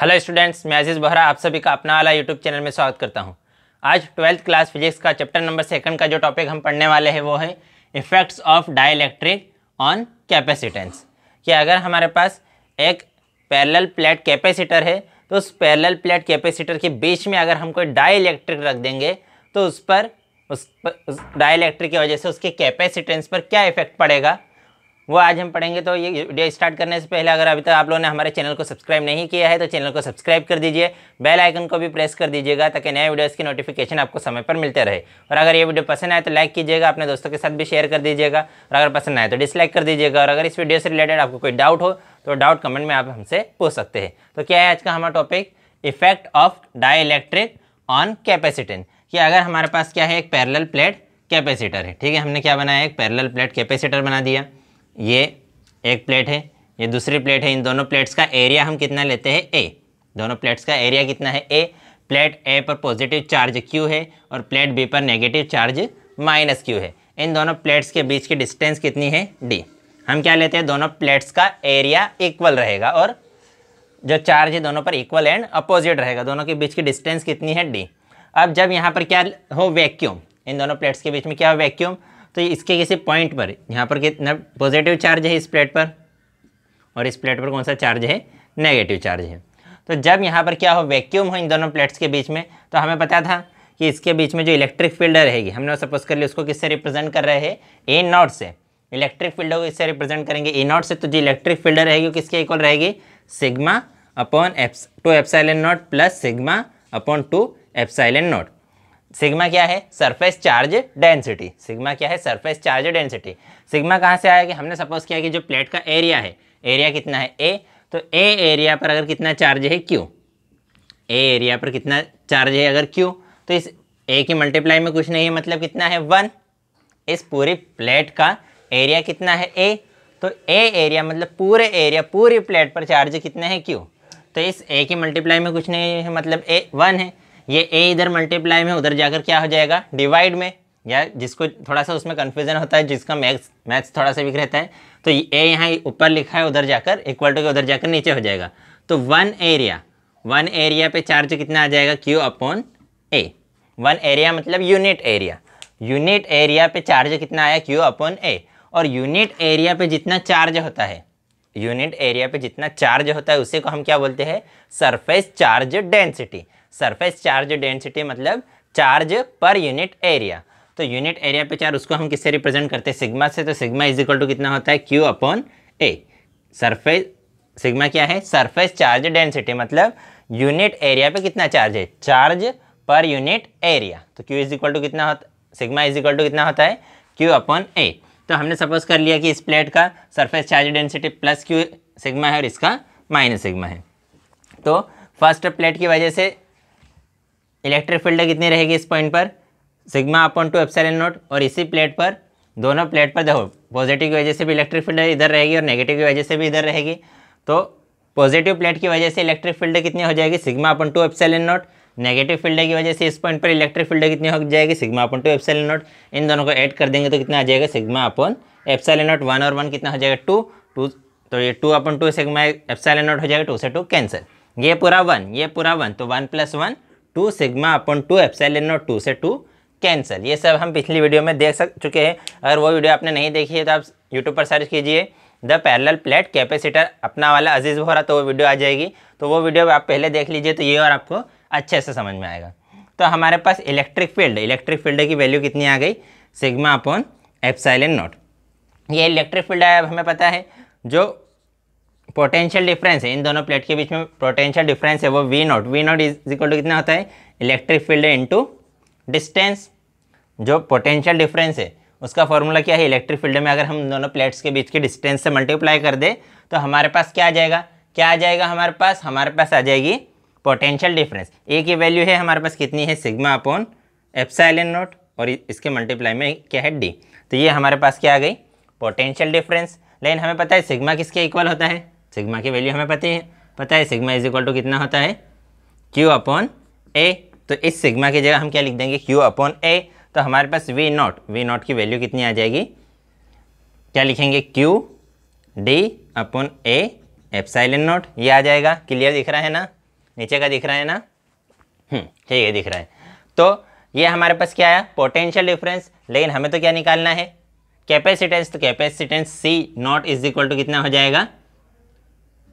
hello students मैं अजीज़ बहरा आप सभी का अपना वाला यूट्यूब चैनल में स्वागत करता हूं आज ट्वेल्थ क्लास फिजिक्स का चैप्टर नंबर सेकंड का जो टॉपिक हम पढ़ने वाले हैं वो है effects of dielectric on capacitance कि अगर हमारे पास एक पैरेलल प्लेट कैपेसिटर है तो उस पैरल प्लेट कैपेसिटर के बीच में अगर हम कोई डाईलैक्ट्रिक रख देंगे तो उस पर उस, पर, उस की वजह से उसके कैपेसिटेंस पर क्या इफेक्ट पड़ेगा वो आज हम पढ़ेंगे तो ये वीडियो स्टार्ट करने से पहले अगर अभी तक आप लोगों ने हमारे चैनल को सब्सक्राइब नहीं किया है तो चैनल को सब्सक्राइब कर दीजिए बेल आइकन को भी प्रेस कर दीजिएगा ताकि नए वीडियोस की नोटिफिकेशन आपको समय पर मिलते रहे और अगर ये वीडियो पसंद आए तो लाइक कीजिएगा अपने दोस्तों के साथ भी शेयर कर दीजिएगा और अगर पसंद आए तो डिसलाइक कर दीजिएगा और अगर इस वीडियो से रिलेटेड आपको कोई डाउट हो तो डाउट कमेंट में आप हमसे पूछ सकते हैं तो क्या है आज का हमारा topic effect of dielectric on capacitance कि अगर हमारे पास क्या है एक पैरल प्लेट कैपेसिटर है ठीक है हमने क्या बनाया एक पैरल प्लेट कैपेसिटर बना दिया ये एक प्लेट है ये दूसरी प्लेट है इन दोनों प्लेट्स का एरिया हम कितना लेते हैं ए दोनों प्लेट्स का एरिया कितना है ए प्लेट ए पर पॉजिटिव चार्ज क्यू है और प्लेट बी पर नेगेटिव चार्ज माइनस क्यू है इन दोनों प्लेट्स के बीच की डिस्टेंस कितनी है डी हम क्या लेते हैं दोनों प्लेट्स का एरिया इक्वल रहेगा और जो चार्ज है दोनों पर इक्वल एंड अपोजिट रहेगा दोनों के बीच की डिस्टेंस कितनी है डी अब जब यहाँ पर क्या हो वैक्यूम इन दोनों प्लेट्स के बीच में क्या हो वैक्यूम तो इसके किसी पॉइंट पर यहाँ पर कितना पॉजिटिव चार्ज है इस प्लेट पर और इस प्लेट पर कौन सा चार्ज है नेगेटिव चार्ज है तो जब यहाँ पर क्या हो वैक्यूम हो इन दोनों प्लेट्स के बीच में तो हमें पता था कि इसके बीच में जो इलेक्ट्रिक फील्ड रहेगी हमने सपोज कर लिया उसको किससे रिप्रेजेंट कर रहे हैं ए नॉट से इलेक्ट्रिक फील्ड को इससे रिप्रेजेंट करेंगे ए नॉट से तो जो इलेक्ट्रिक फील्ड रहेगी वो किसके इक्वल रहेगी सिग्मा अपॉन एप्स two epsilon naught plus sigma upon two epsilon naught sigma क्या है सरफेस चार्ज डेंसिटी सिग्मा क्या है सरफेस चार्ज डेंसिटी सिग्मा कहाँ से आया कि हमने सपोज किया कि जो प्लेट का एरिया है एरिया कितना है ए तो ए एरिया पर अगर कितना चार्ज है क्यू ए एरिया पर कितना चार्ज है अगर क्यू तो इस ए की मल्टीप्लाई में कुछ नहीं है मतलब कितना है वन इस पूरी प्लेट का एरिया कितना है ए तो ए एरिया मतलब पूरे एरिया पूरी प्लेट पर चार्ज कितने हैं क्यू तो इस ए की मल्टीप्लाई में कुछ नहीं है मतलब ए वन है ये ए इधर मल्टीप्लाई में उधर जाकर क्या हो जाएगा डिवाइड में या जिसको थोड़ा सा उसमें कन्फ्यूजन होता है जिसका मैथ्स मैथ्स थोड़ा सा वीक रहता है तो ए यहाँ ऊपर लिखा है उधर जाकर इक्वल टू के उधर जाकर नीचे हो जाएगा तो वन एरिया वन एरिया पे चार्ज कितना आ जाएगा q upon A one area मतलब यूनिट एरिया यूनिट एरिया पे चार्ज कितना आया क्यू अपॉन ए और यूनिट एरिया पे जितना चार्ज होता है यूनिट एरिया पे जितना चार्ज होता है उसे को हम क्या बोलते हैं surface charge density surface charge density मतलब चार्ज पर यूनिट एरिया तो यूनिट एरिया पे चार्ज उसको हम किससे रिप्रेजेंट करते हैं सिग्मा से तो सिग्मा इज इक्वल टू कितना होता है q upon A surface sigma क्या है सरफेस चार्ज डेंसिटी मतलब यूनिट एरिया पे कितना चार्ज है चार्ज पर यूनिट एरिया तो क्यू इज इक्वल टू कितना होता सिग्मा इज इक्वल टू कितना होता है क्यू अपॉन ए तो हमने सपोज कर लिया कि इस प्लेट का surface charge density plus q sigma है और इसका माइनस सिग्मा है तो फर्स्ट प्लेट की वजह से इलेक्ट्रिक फील्ड कितनी रहेगी इस पॉइंट पर sigma upon two N naught और इसी प्लेट पर दोनों प्लेट पर देखो पॉजिटिव की वजह से भी इलेक्ट्रिक फील्ड इधर रहेगी और नेगेटिव की वजह से भी इधर रहेगी तो पॉजिटिव प्लेट की वजह से इलेक्ट्रिक फील्ड कितनी हो जाएगी sigma upon two N naught negative field की वजह से इस पॉइंट पर इलेक्ट्रिक फील्ड कितनी हो जाएगी sigma upon two N naught इन दोनों को ऐड कर देंगे तो कितना आ जाएगा sigma upon epsilon naught one और वन कितना हो जाएगा टू टू तो ये two upon two sigma epsilon naught हो जाएगा टू से टू कैंसिल ये पूरा वन ये पूरा वन तो one plus one two sigma upon two epsilon और टू से टू कैंसल ये सब हम पिछली वीडियो में देख सक चुके हैं अगर वो वीडियो आपने नहीं देखी है तो आप यूट्यूब पर सर्च कीजिए द पैरल प्लेट कैपेसिटर अपना वाला अजीज़ रहा तो वो वीडियो आ जाएगी तो वो वीडियो आप पहले देख लीजिए तो ये और आपको अच्छे से समझ में आएगा तो हमारे पास इलेक्ट्रिक फील्ड इलेक्ट्रिक फील्ड की वैल्यू कितनी आ गई सिग्मा अपॉन एप्साइलन नोट ये इलेक्ट्रिक फील्ड है अब हमें पता है जो पोटेंशियल डिफरेंस है इन दोनों प्लेट के बीच में पोटेंशियल डिफरेंस है वो V naught V naught is equal to कितना होता है इलेक्ट्रिक फील्ड टू डिस्टेंस जो पोटेंशियल डिफरेंस है उसका फॉर्मूला क्या है इलेक्ट्रिक फील्ड में अगर हम दोनों प्लेट्स के बीच के डिस्टेंस से मल्टीप्लाई कर दे तो हमारे पास क्या आ जाएगा क्या आ जाएगा हमारे पास हमारे पास आ जाएगी पोटेंशियल डिफरेंस ए की वैल्यू है हमारे पास कितनी है सिग्मा अपॉन एप्साइलिन नोट और इसके मल्टीप्लाई में क्या है डी तो ये हमारे पास क्या आ गई पोटेंशियल डिफरेंस लेकिन हमें पता है सिग्मा किसके इक्वल होता है सिग्मा की वैल्यू हमें पता है पता है सिग्मा इज इक्वल टू कितना होता है क्यू अपॉन ए तो इस सिग्मा की जगह हम क्या लिख देंगे क्यू अपॉन ए तो हमारे पास वी नॉट वी नॉट की वैल्यू कितनी आ जाएगी क्या लिखेंगे q d upon A epsilon naught ये आ जाएगा क्लियर दिख रहा है ना नीचे का दिख रहा है ना हम्म, ठीक है दिख रहा है तो ये हमारे पास क्या आया पोटेंशियल डिफरेंस लेकिन हमें तो क्या निकालना है कैपेसिटेंस तो capacitance C naught is equal to कितना हो जाएगा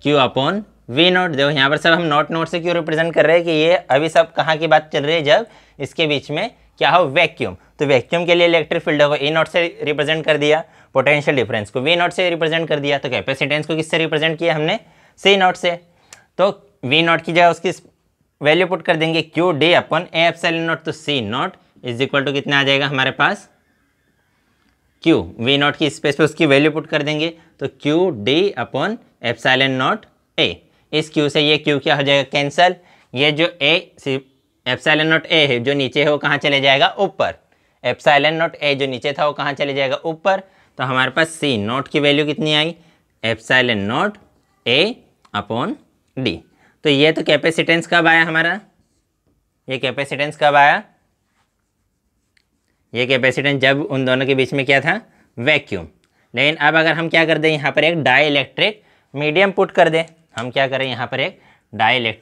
क्यू अपॉन वी नोट देखो यहाँ पर सब हम नॉट नोट से क्यों रिप्रेजेंट कर रहे हैं कि ये अभी सब कहाँ की बात चल रही है जब इसके बीच में क्या हो वैक्यूम तो वैक्यूम के लिए इलेक्ट्रिक फील्ड को ए नोट से रिप्रेजेंट कर दिया पोटेंशियल डिफरेंस को वी नोट से रिप्रेजेंट कर दिया तो कैपेसिटेंस को किससे रिप्रेजेंट किया हमने सी नोट से तो वी नोट की जगह उसकी वैल्यू पुट कर देंगे q d upon A epsilon naught तो C naught is equal to कितना आ जाएगा हमारे पास क्यू वी नोट की स्पेस पे उसकी वैल्यू पुट कर देंगे तो q d upon epsilon naught A इस क्यू से ये क्यू क्या हो जाएगा कैंसल ये जो ए एप्साइलन नॉट ए है जो नीचे है वो कहाँ चले जाएगा ऊपर एप्साइलन नॉट ए जो नीचे था वो कहाँ चले जाएगा ऊपर तो हमारे पास सी नॉट की वैल्यू कितनी आई epsilon naught A upon d तो ये तो कैपेसिटेंस कब आया हमारा ये कैपेसिटेंस कब आया ये कैपेसिटेंस जब उन दोनों के बीच में क्या था वैक्यूम लेकिन अब अगर हम क्या कर दें यहाँ पर एक डाई इलेक्ट्रिक मीडियम पुट कर दें हम क्या करें यहाँ पर एक डाई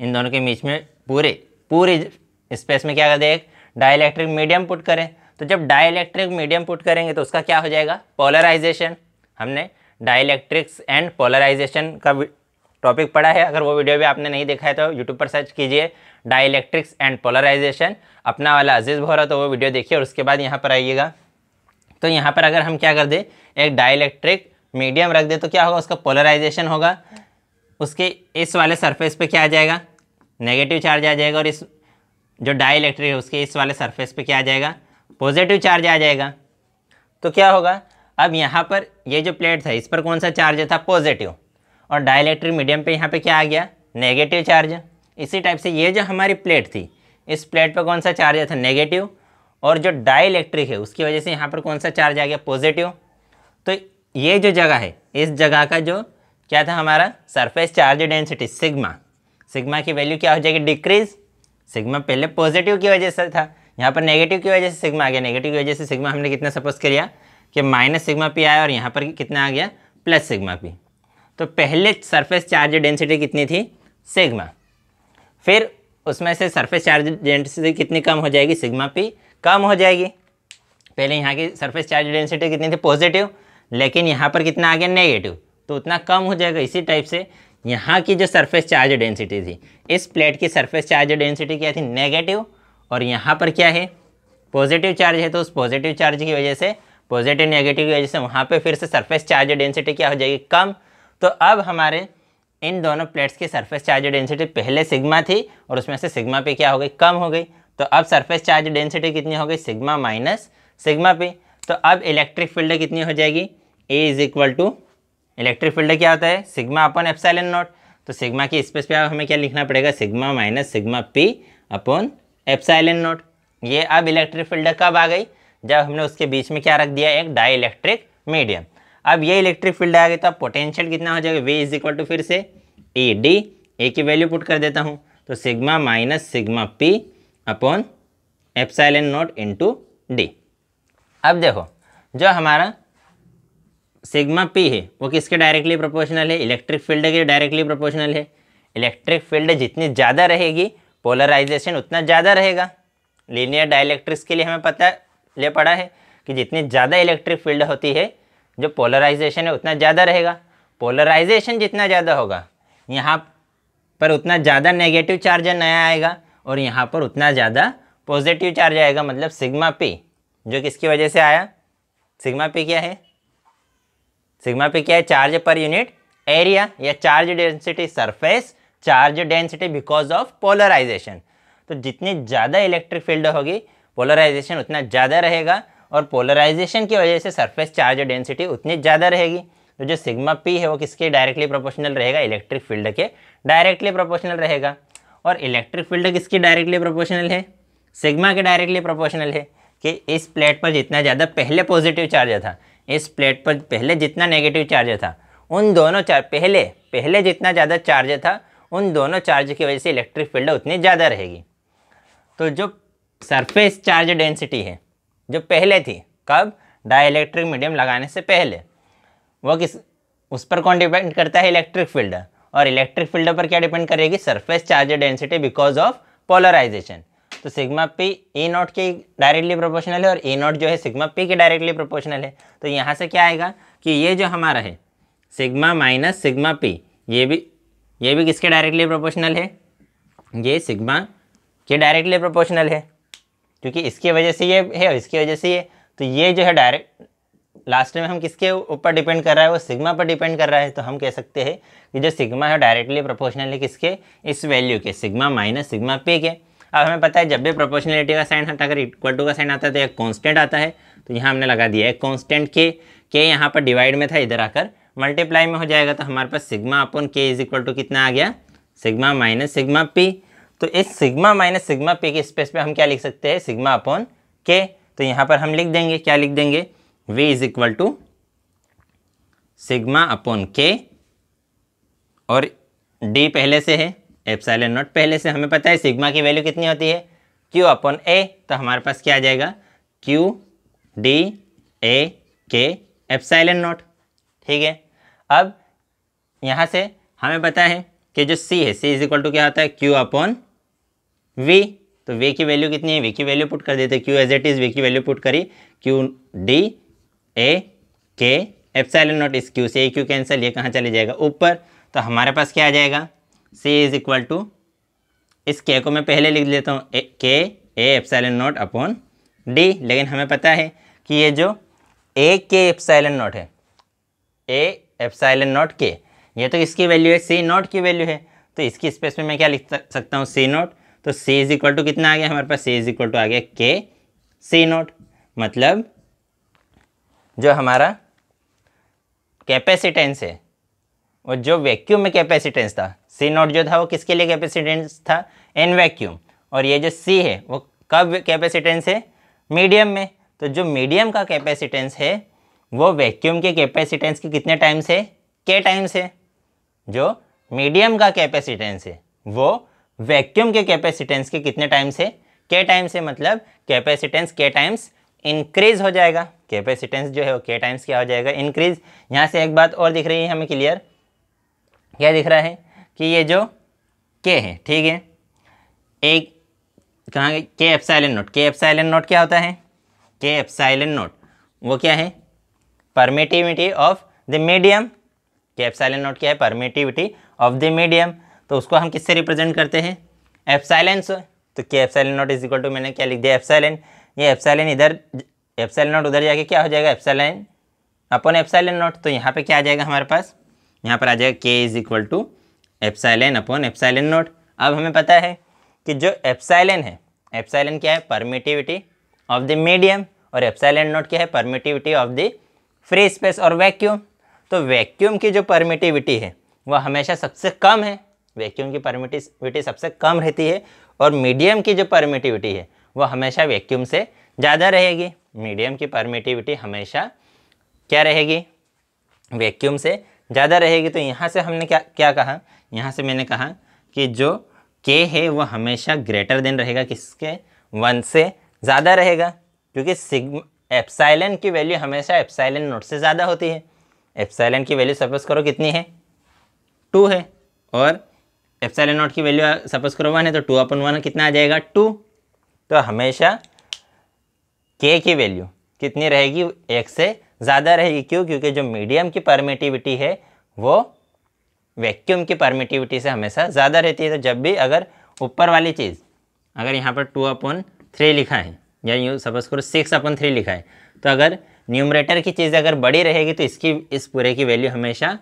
इन दोनों के बीच में पूरे पूरी स्पेस में क्या कर दें एक डाई मीडियम पुट करें तो जब डाई मीडियम पुट करेंगे तो उसका क्या हो जाएगा पोलराइजेशन हमने डाइलेक्ट्रिक्स एंड पोलराइजेशन का टॉपिक पढ़ा है अगर वो वीडियो भी आपने नहीं देखा है तो यूट्यूब पर सर्च कीजिए डाइलेक्ट्रिक्स एंड पोलराइजेशन अपना वाला अजीज़ भोरा तो वो वीडियो देखिए और उसके बाद यहाँ पर आइएगा तो यहाँ पर अगर हम क्या कर दें एक डाइलेक्ट्रिक मीडियम रख दे तो क्या होगा उसका पोलराइजेशन होगा उसके इस वाले सरफेस पे क्या आ जाएगा नेगेटिव चार्ज आ जाएगा और इस जो डाई इलेक्ट्रिक है उसके इस वाले सरफेस पे क्या आ जाएगा पॉजिटिव चार्ज आ जाएगा तो क्या होगा अब यहाँ पर ये जो प्लेट था इस पर कौन सा चार्ज था पॉजिटिव और डाई इलेक्ट्रिक मीडियम पर यहाँ पर क्या आ गया नेगेटिव चार्ज इसी टाइप से ये जो हमारी प्लेट थी इस प्लेट पर कौन सा चार्ज था नेगेटिव और जो डाई इलेक्ट्रिक है उसकी वजह से यहाँ पर कौन सा चार्ज आ गया पॉजिटिव तो ये जो जगह है इस जगह का जो क्या था हमारा surface charge density sigma sigma की वैल्यू क्या हो जाएगी डिक्रीज सिग्मा पहले पॉजिटिव की वजह से था यहाँ पर नेगेटिव की वजह से सिग्मा आ गया नेगेटिव की वजह से सिग्मा हमने कितना सपोज कर लिया कि माइनस सिग्मा पी आया और यहाँ पर कितना आ गया प्लस सिग्मा पी तो पहले सरफेस चार्ज डेंसिटी कितनी थी सिग्मा फिर उसमें से सरफेस चार्ज डेंसिटी कितनी कम हो जाएगी सिग्मा पी कम हो जाएगी पहले यहाँ की सरफेस चार्ज डेंसिटी कितनी थी पॉजिटिव लेकिन यहाँ पर कितना आ गया नेगेटिव तो उतना कम हो जाएगा इसी टाइप से यहाँ की जो सरफेस चार्ज डेंसिटी थी इस प्लेट की सरफेस चार्ज डेंसिटी क्या थी नेगेटिव और यहाँ पर क्या है पॉजिटिव चार्ज है तो उस पॉजिटिव चार्ज की वजह से पॉजिटिव नेगेटिव की वजह से वहाँ पे फिर से सरफेस चार्ज डेंसिटी क्या हो जाएगी कम तो अब हमारे इन दोनों प्लेट्स की सरफेस चार्ज डेंसिटी पहले सिग्मा थी और उसमें से सिग्मा पे क्या हो गई कम हो गई तो अब सरफेस चार्ज डेंसिटी कितनी हो गई सिग्मा माइनस सिग्मा पे तो अब इलेक्ट्रिक फील्ड कितनी हो जाएगी A is equal to electric field क्या होता है सिग्मा अपन एप्साइलन नॉट तो सिग्मा की स्पेस पे हमें क्या लिखना पड़ेगा sigma minus sigma p upon epsilon naught ये अब इलेक्ट्रिक फील्ड कब आ गई जब हमने उसके बीच में क्या रख दिया एक डाई इलेक्ट्रिक मीडियम अब ये इलेक्ट्रिक फील्ड आ गई तो पोटेंशियल कितना हो जाएगा वी इज इक्वल टू फिर से ई डी ए की वैल्यू पुट कर देता हूँ तो sigma minus sigma p upon epsilon naught into d अब देखो जो हमारा सिग्मा पी है वो किसके डायरेक्टली प्रोपोर्शनल है इलेक्ट्रिक फील्ड के डायरेक्टली प्रोपोर्शनल है इलेक्ट्रिक फील्ड जितनी ज़्यादा रहेगी पोलराइजेशन उतना ज़्यादा रहेगा लीनियर डायलैक्ट्रिक्स के लिए हमें पता ले पड़ा है कि जितनी ज़्यादा इलेक्ट्रिक फील्ड होती है जो पोलराइजेशन है उतना ज़्यादा रहेगा पोलराइजेशन जितना ज़्यादा होगा यहाँ पर उतना ज़्यादा नेगेटिव चार्ज नया आएगा और यहाँ पर उतना ज़्यादा पॉजिटिव चार्ज आएगा मतलब सिग्मा पी जो किसकी वजह से आया सिग्मा पी क्या है सिग्मा पे क्या है चार्ज पर यूनिट एरिया या charge density surface charge density because of polarisation तो जितनी ज़्यादा इलेक्ट्रिक फील्ड होगी पोलराइजेशन उतना ज़्यादा रहेगा और पोलराइजेशन की वजह से सरफेस चार्ज डेंसिटी उतनी ज़्यादा रहेगी तो जो सिग्मा पी है वो किसके डायरेक्टली प्रोपोर्शनल रहेगा इलेक्ट्रिक फील्ड के डायरेक्टली प्रोपोर्शनल रहेगा और इलेक्ट्रिक फील्ड किसकी डायरेक्टली प्रोपोर्शनल है सिग्मा के डायरेक्टली प्रोपोर्शनल है कि इस प्लेट पर जितना ज़्यादा पहले पॉजिटिव चार्ज था इस प्लेट पर पहले जितना नेगेटिव चार्ज था उन दोनों चार्ज पहले पहले जितना ज़्यादा चार्ज था उन दोनों चार्ज की वजह से इलेक्ट्रिक फील्ड उतनी ज़्यादा रहेगी तो जो सरफेस चार्ज डेंसिटी है जो पहले थी कब डाइलेक्ट्रिक मीडियम लगाने से पहले वो किस उस पर कौन डिपेंड करता है इलेक्ट्रिक फील्ड और इलेक्ट्रिक फील्ड पर क्या डिपेंड करेगी surface charge density because of polarisation तो सिग्मा पी ए नॉट के डायरेक्टली प्रोपोर्शनल है और ए नॉट जो है सिग्मा पी के डायरेक्टली प्रोपोर्शनल है तो यहाँ से क्या आएगा कि ये जो हमारा है सिग्मा माइनस सिग्मा पी ये भी ये भी किसके डायरेक्टली प्रोपोर्शनल है ये सिग्मा के डायरेक्टली प्रोपोर्शनल है क्योंकि इसकी वजह से ये है और इसकी वजह से ये तो ये जो है डायरेक्ट लास्ट में हम किसके ऊपर डिपेंड कर रहा है वो सिग्मा पर डिपेंड कर रहा है तो हम कह सकते हैं कि जो सिग्मा है डायरेक्टली प्रोपोर्शनल है किसके इस वैल्यू के सिग्मा माइनस सिग्मा पे के अब हमें पता है जब भी प्रोपोर्शनलिटी का साइन अगर इक्वल टू का साइन आता है तो एक कॉन्स्टेंट आता है तो यहाँ हमने लगा दिया एक कॉन्स्टेंट के के यहाँ पर डिवाइड में था इधर आकर मल्टीप्लाई में हो जाएगा तो हमारे पास सिग्मा अपन के इज इक्वल टू कितना आ गया सिग्मा माइनस सिग्मा पी तो इस सिग्मा माइनस सिग्मा पी के स्पेस पे हम क्या लिख सकते हैं सिग्मा अपन के तो यहाँ पर हम लिख देंगे क्या लिख देंगे V is equal to sigma upon K और डी पहले से है एप्साइलन नॉट पहले से हमें पता है सिग्मा की वैल्यू कितनी होती है क्यू अपॉन ए तो हमारे पास क्या आ जाएगा Q d A K epsilon not ठीक है अब यहाँ से हमें पता है कि जो सी है सी इज इक्वल टू क्या होता है क्यू अपॉन वी तो वी की वैल्यू कितनी है वी की वैल्यू पुट कर देते q as it is V की वैल्यू पुट करी q d A K epsilon not इस क्यू से ए क्यू कैंसिल ये कहाँ चले जाएगा ऊपर तो हमारे पास क्या आ जाएगा सी इज इक्वल टू इस के को मैं पहले लिख लेता हूँ K A epsilon naught upon d लेकिन हमें पता है कि ये जो ए के एप्साइलन नोट है ए एप्साइलन नोट के ये तो इसकी वैल्यू है सी नोट की वैल्यू है तो इसकी स्पेस में मैं क्या लिख सकता हूँ सी नोट तो सी इज इक्वल टू कितना आ गया हमारे पास सी इज इक्वल टू आ गया के सी नोट मतलब जो हमारा कैपेसिटेंस है और जो वैक्यूम में कैपेसिटेंस था सी नॉट जो था वो किसके लिए कैपेसिटेंस था एन वैक्यूम और ये जो सी है वो कब कैपेसिटेंस है मीडियम में तो जो मीडियम का कैपेसिटेंस है वो वैक्यूम के कैपेसिटेंस के कितने टाइम्स है के टाइम्स है जो मीडियम का कैपेसिटेंस है वो वैक्यूम के कैपेसिटेंस के कितने टाइम्स है के टाइम से मतलब कैपेसिटेंस के टाइम्स इंक्रीज हो जाएगा कैपेसिटेंस जो है वो के टाइम्स क्या हो जाएगा इंक्रीज यहाँ से एक बात और दिख रही है हमें क्लियर क्या दिख रहा है कि ये जो के है ठीक है एक कहाँ K epsilon naught K epsilon naught क्या होता है के एफ साइलेंट नोट वो क्या है permittivity of the medium K epsilon naught क्या है परमिटिविटी ऑफ द मीडियम तो उसको हम किससे रिप्रेजेंट करते हैं एफ से तो K epsilon naught is equal to मैंने क्या लिख दिया साइलेंट ये साइलेंट इधर साइलेंट नोट उधर जाके क्या हो जाएगा एफ अपन एफ साइलेंट नोट तो यहाँ पे क्या आ जाएगा हमारे पास यहाँ पर आ जाएगा K is equal to epsilon upon epsilon naught अब हमें पता है कि जो एप्साइलन है एप्साइलन क्या है परमिटिविटी ऑफ द मीडियम और एप्साइलन नोट क्या है permittivity of the free space और वैक्यूम तो वैक्यूम की जो परमिटिविटी है वह हमेशा सबसे कम है वैक्यूम की परमिटिविटी सबसे कम रहती है और मीडियम की जो परमिटिविटी है वह हमेशा वैक्यूम से ज़्यादा रहेगी मीडियम की परमिटिविटी हमेशा क्या रहेगी वैक्यूम से ज़्यादा रहेगी तो यहाँ से हमने क्या क्या कहा यहाँ से मैंने कहा कि जो के है वह हमेशा ग्रेटर देन रहेगा किसके वन से ज़्यादा रहेगा क्योंकि सिग एप्साइलन की वैल्यू हमेशा एप्साइलन नोट से ज़्यादा होती है एप्साइलन की वैल्यू सपोज करो कितनी है टू है और एप्साइलन नोट की वैल्यू सपोज करो वन है तो टू अपन वन कितना आ जाएगा टू तो हमेशा के की वैल्यू कितनी रहेगी एक से ज़्यादा रहेगी क्यों क्योंकि जो मीडियम की परमिटिविटी है वो वैक्यूम की परमिटिविटी से हमेशा ज़्यादा रहती है तो जब भी अगर ऊपर वाली चीज़ अगर यहाँ पर टू अपॉन थ्री लिखा है या यूँ सपोज करो सिक्स अपॉन थ्री लिखा है तो अगर न्यूमरेटर की चीज़ अगर बड़ी रहेगी तो इसकी इस पूरे की वैल्यू हमेशा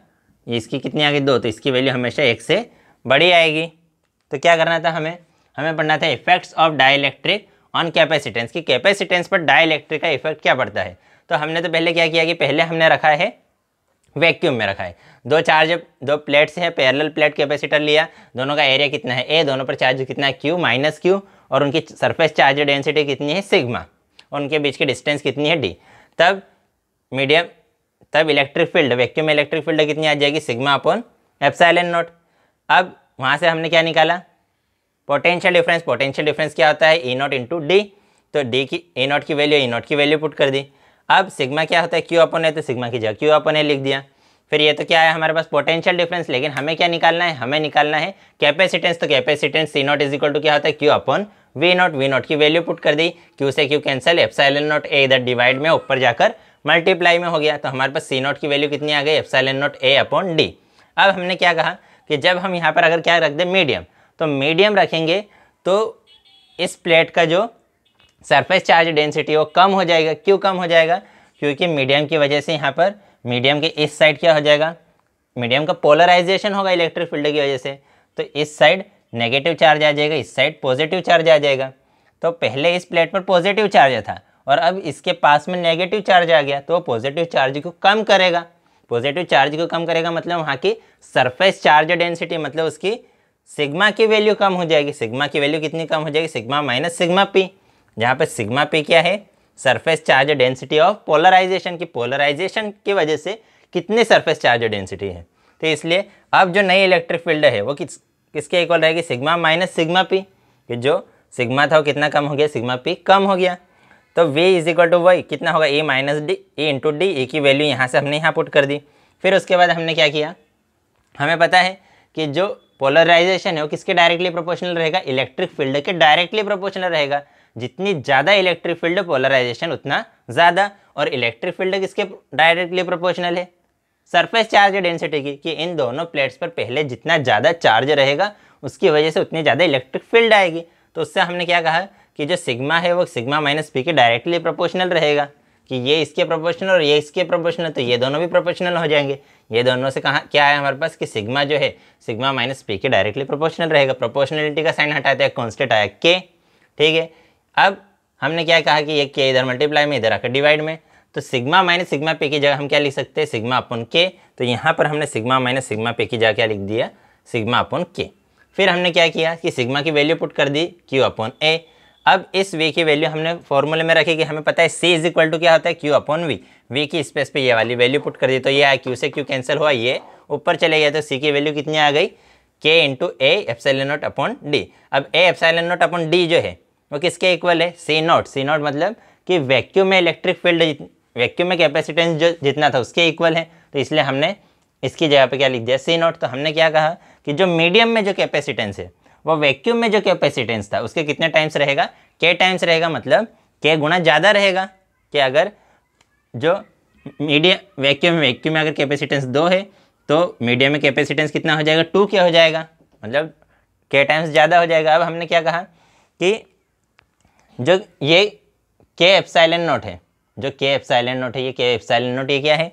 इसकी कितनी आ गई दो तो इसकी वैल्यू हमेशा एक से बड़ी आएगी तो क्या करना था हमें हमें पढ़ना था effects of dielectric on capacitance की कैपेसिटेंस पर डाइलेक्ट्रिक का इफेक्ट क्या पड़ता है तो हमने तो पहले क्या किया कि पहले हमने रखा है वैक्यूम में रखा है दो चार्ज दो प्लेट्स हैं पैरेलल प्लेट कैपेसिटर लिया दोनों का एरिया कितना है ए दोनों पर चार्ज कितना है क्यू माइनस क्यू और उनकी सरफेस चार्ज डेंसिटी कितनी है सिग्मा और उनके बीच की डिस्टेंस कितनी है डी तब मीडियम तब इलेक्ट्रिक फील्ड वैक्यूम में इलेक्ट्रिक फील्ड कितनी आ जाएगी सिग्मा अपॉन एफसाइलेंट नोट अब वहाँ से हमने क्या निकाला पोटेंशियल डिफरेंस पोटेंशियल डिफरेंस क्या होता है ई नॉट इंटू डी तो डी की ए e नॉट की वैल्यू ई नॉट की वैल्यू पुट कर दी अब सिग्मा क्या होता है क्यू अपन है तो सिग्मा की जगह क्यू अपन है लिख दिया फिर ये तो क्या है हमारे पास पोटेंशियल डिफरेंस लेकिन हमें क्या निकालना है हमें निकालना है कैपेसिटेंस तो capacitance C naught is equal to क्या होता है q upon V naught V naught की वैल्यू पुट कर दी क्यू से q cancel epsilon naught A इधर डिवाइड में ऊपर जाकर मल्टीप्लाई में हो गया तो हमारे पास सी नॉट की वैल्यू कितनी आ गई epsilon naught A upon d अब हमने क्या कहा कि जब हम यहाँ पर अगर क्या रख दें मीडियम तो मीडियम रखेंगे तो इस प्लेट का जो सरफेस चार्ज डेंसिटी वो कम हो जाएगा क्यों कम हो जाएगा क्योंकि मीडियम की वजह से यहाँ पर मीडियम के इस साइड क्या हो जाएगा मीडियम का पोलराइजेशन होगा इलेक्ट्रिक फील्ड की वजह से तो इस साइड नेगेटिव चार्ज आ जाएगा इस साइड पॉजिटिव चार्ज आ जाएगा तो पहले इस प्लेट पर पॉजिटिव चार्ज था और अब इसके पास में नेगेटिव चार्ज आ गया तो वो पॉजिटिव चार्ज को कम करेगा पॉजिटिव चार्ज को कम करेगा मतलब वहाँ की सरफेस चार्ज डेंसिटी मतलब उसकी सिग्मा की वैल्यू कम हो जाएगी सिग्मा की वैल्यू कितनी कम हो जाएगी सिग्मा माइनस सिग्मा पी जहाँ पे सिग्मा पी क्या है surface charge density of polarisation की पोलराइजेशन की वजह से कितने सरफेस चार्ज डेंसिटी है तो इसलिए अब जो नई इलेक्ट्रिक फील्ड है वो किस किसके इक्वल रहेगी सिग्मा माइनस सिग्मा पी कि जो सिग्मा था वो कितना कम हो गया सिग्मा पी कम हो गया तो V is equal to Y कितना होगा A minus d A into d A की वैल्यू यहाँ से हमने यहाँ पुट कर दी फिर उसके बाद हमने क्या किया हमें पता है कि जो पोलराइजेशन है वो किसके डायरेक्टली प्रोपोर्शनल रहेगा इलेक्ट्रिक फील्ड के डायरेक्टली प्रोपोर्शनल रहेगा जितनी ज़्यादा इलेक्ट्रिक फील्ड पोलराइजेशन उतना ज़्यादा और इलेक्ट्रिक फील्ड किसके डायरेक्टली प्रोपोर्शनल है सरफेस चार्ज डेंसिटी की कि इन दोनों प्लेट्स पर पहले जितना ज़्यादा चार्ज रहेगा उसकी वजह से उतनी ज़्यादा इलेक्ट्रिक फील्ड आएगी तो उससे हमने क्या कहा कि जो सिग्मा है वो सिग्मा माइनस पी के डायरेक्टली प्रोपोर्शनल रहेगा कि ये इसके प्रोपोर्शनल और ये इसके प्रोपोर्शनल तो ये दोनों भी प्रोपोर्शनल हो जाएंगे ये दोनों से कहाँ क्या है हमारे पास कि सिग्मा जो है सिग्मा माइनस पी के डायरेक्टली प्रोपोर्शनल रहेगा प्रोपोर्शनलिटी का साइन हटाते हैं कॉन्स्टेंट आया के ठीक है अब हमने क्या कहा कि एक के इधर मल्टीप्लाई में इधर आकर डिवाइड में तो सिग्मा माइनस सिग्मा पे की जगह हम क्या लिख सकते हैं सिग्मा अपन के तो यहाँ पर हमने सिग्मा माइनस सिग्मा पे की जगह क्या लिख दिया सिग्मा अपन के फिर हमने क्या किया कि सिग्मा की वैल्यू पुट कर दी क्यू अपॉन ए अब इस वे की वैल्यू हमने फॉर्मूले में रखी कि हमें पता है सी इज इक्वल टू क्या होता है क्यू अपॉन वी वी की स्पेस पे ये वाली वैल्यू पुट कर दी तो ये आया क्यू से क्यू कैंसिल हुआ ये ऊपर चले गया तो सी की वैल्यू कितनी आ गई के इंटू ए एफ नोट अपॉन डी अब ए एफ नोट अपॉन डी जो है वो किसके इक्वल है सी नॉट सी नॉट मतलब कि वैक्यूम में इलेक्ट्रिक फील्ड वैक्यूम में कैपेसिटेंस जो जितना था उसके इक्वल है तो इसलिए हमने इसकी जगह पे क्या लिख दिया सी नॉट तो हमने क्या कहा कि जो मीडियम में जो कैपेसिटेंस है वो वैक्यूम में जो कैपेसिटेंस था उसके कितने टाइम्स रहेगा के टाइम्स रहेगा मतलब के गुणा ज़्यादा रहेगा कि अगर जो मीडियम वैक्यूम वैक्यूम में अगर कैपेसिटेंस दो है तो मीडियम में कैपेसिटेंस कितना हो जाएगा टू के हो जाएगा मतलब के टाइम्स ज़्यादा हो जाएगा अब हमने क्या कहा कि जो ये के साइलेंट नोट है जो के साइलेंट नोट है ये के साइलेंट नोट ये क्या है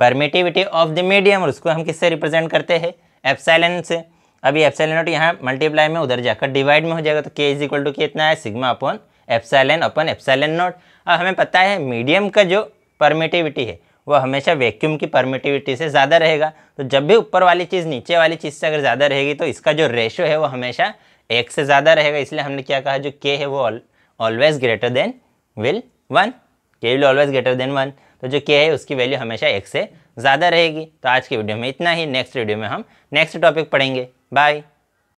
परमिटिविटी ऑफ द मीडियम और उसको हम किससे रिप्रेजेंट करते हैं साइलेंट से अभी साइलेंट नोट यहाँ मल्टीप्लाई में उधर जाकर डिवाइड में हो जाएगा तो के इज इक्वल टू कितना है sigma upon epsilon upon epsilon naught अब हमें पता है मीडियम का जो परमिटिविटी है वो हमेशा वैक्यूम की परमिटिविटी से ज़्यादा रहेगा तो जब भी ऊपर वाली चीज़ नीचे वाली चीज़ से अगर ज़्यादा रहेगी तो इसका जो रेशो है वो हमेशा एक से ज़्यादा रहेगा इसलिए हमने क्या कहा जो के है वो always greater than will one K will always greater than one तो जो के है उसकी वैल्यू हमेशा एक से ज़्यादा रहेगी तो आज की वीडियो में इतना ही नेक्स्ट वीडियो में हम नेक्स्ट टॉपिक पढ़ेंगे बाय